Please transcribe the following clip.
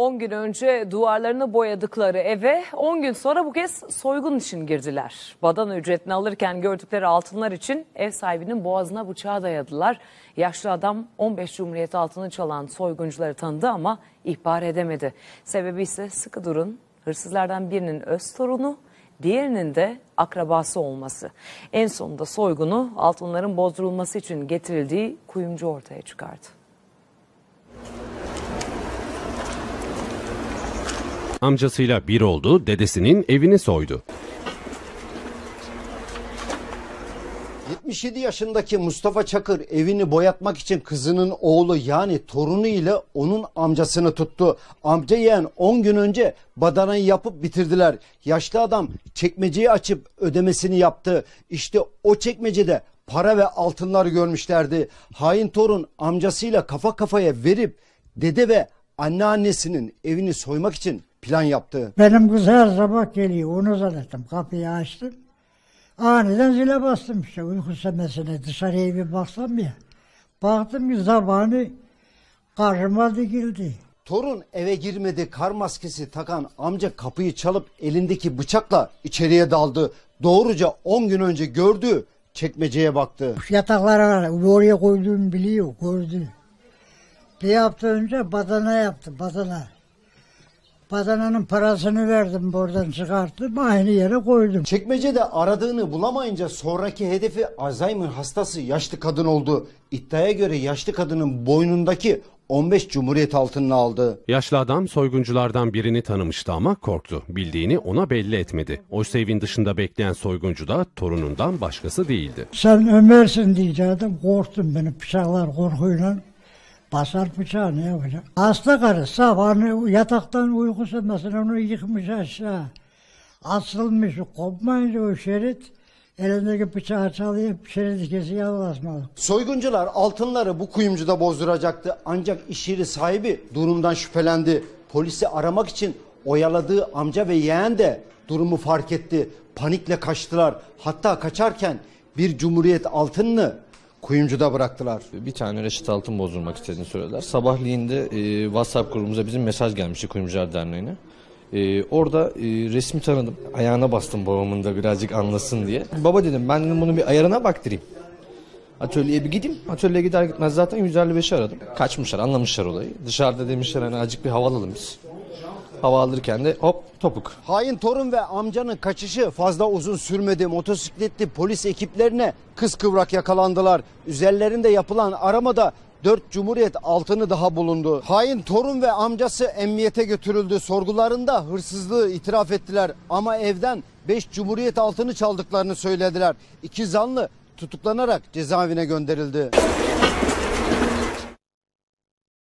10 gün önce duvarlarını boyadıkları eve 10 gün sonra bu kez soygun için girdiler. Badana ücretini alırken gördükleri altınlar için ev sahibinin boğazına bıçağı dayadılar. Yaşlı adam 15 Cumhuriyet altını çalan soyguncuları tanıdı ama ihbar edemedi. Sebebi ise sıkı durun hırsızlardan birinin öz torunu, diğerinin de akrabası olması. En sonunda soygunu altınların bozdurulması için getirildiği kuyumcu ortaya çıkardı. Amcasıyla bir oldu, dedesinin evini soydu. 77 yaşındaki Mustafa Çakır evini boyatmak için kızının oğlu yani torunu ile onun amcasını tuttu. Amca yeğen 10 gün önce badanayı yapıp bitirdiler. Yaşlı adam çekmeceyi açıp ödemesini yaptı. İşte o çekmecede para ve altınlar görmüşlerdi. Hain torun amcasıyla kafa kafaya verip dede ve anneannesinin evini soymak için plan yaptı. Benim kız her sabah geliyor. Onu zannettim. Kapıyı açtım. Aniden zile bastım işte uyku semesine. Dışarıya bir baksam ya. Baktım ki zamanı karşıma dikildi. Torun eve girmedi kar maskesi takan amca kapıyı çalıp elindeki bıçakla içeriye daldı. Doğruca 10 gün önce gördü çekmeceye baktı. Yataklara oraya koyduğumu biliyor gördü. Ne yaptı önce badana yaptı badana. Badananın parasını verdim buradan çıkarttım aynı yere koydum. Çekmecede aradığını bulamayınca sonraki hedefi Alzheimer hastası yaşlı kadın oldu. İddiaya göre yaşlı kadının boynundaki 15 Cumhuriyet altınını aldı. Yaşlı adam soygunculardan birini tanımıştı ama korktu. Bildiğini ona belli etmedi. Oysa evin dışında bekleyen soyguncu da torunundan başkası değildi. Sen Ömer'sin diyecektim. Korktum beni bıçaklar korkuyla. Basar bıçağı ne yapacak? Hasta karı sabahını yataktan uykusu mesela onu yıkmış aşağı. Asılmış, kopmayınca o şerit elindeki bıçağı çalayıp şeridi kesiyor Allah'a Soyguncular altınları bu kuyumcuda bozduracaktı. Ancak iş yeri sahibi durumdan şüphelendi. Polisi aramak için oyaladığı amca ve yeğen de durumu fark etti. Panikle kaçtılar. Hatta kaçarken bir cumhuriyet altınını kuyumcuda bıraktılar. Bir tane Reşit Altın bozdurmak istediğini söylediler. Sabahleyin de e, WhatsApp grubumuza bizim mesaj gelmişti Kuyumcular Derneği'ne. Ee, orada e, resmi tanıdım. Ayağına bastım babamın da birazcık anlasın diye. Baba dedim ben dedim bunu bir ayarına baktırayım. Atölyeye bir gideyim. Atölyeye gider gitmez zaten 155'i aradım. Kaçmışlar anlamışlar olayı. Dışarıda demişler hani acık bir hava alalım biz. Hava alırken de hop topuk. Hain torun ve amcanın kaçışı fazla uzun sürmedi. Motosikletli polis ekiplerine kız kıvrak yakalandılar. Üzerlerinde yapılan aramada 4 Cumhuriyet altını daha bulundu. Hain torun ve amcası emniyete götürüldü. Sorgularında hırsızlığı itiraf ettiler ama evden 5 Cumhuriyet altını çaldıklarını söylediler. İki zanlı tutuklanarak cezaevine gönderildi.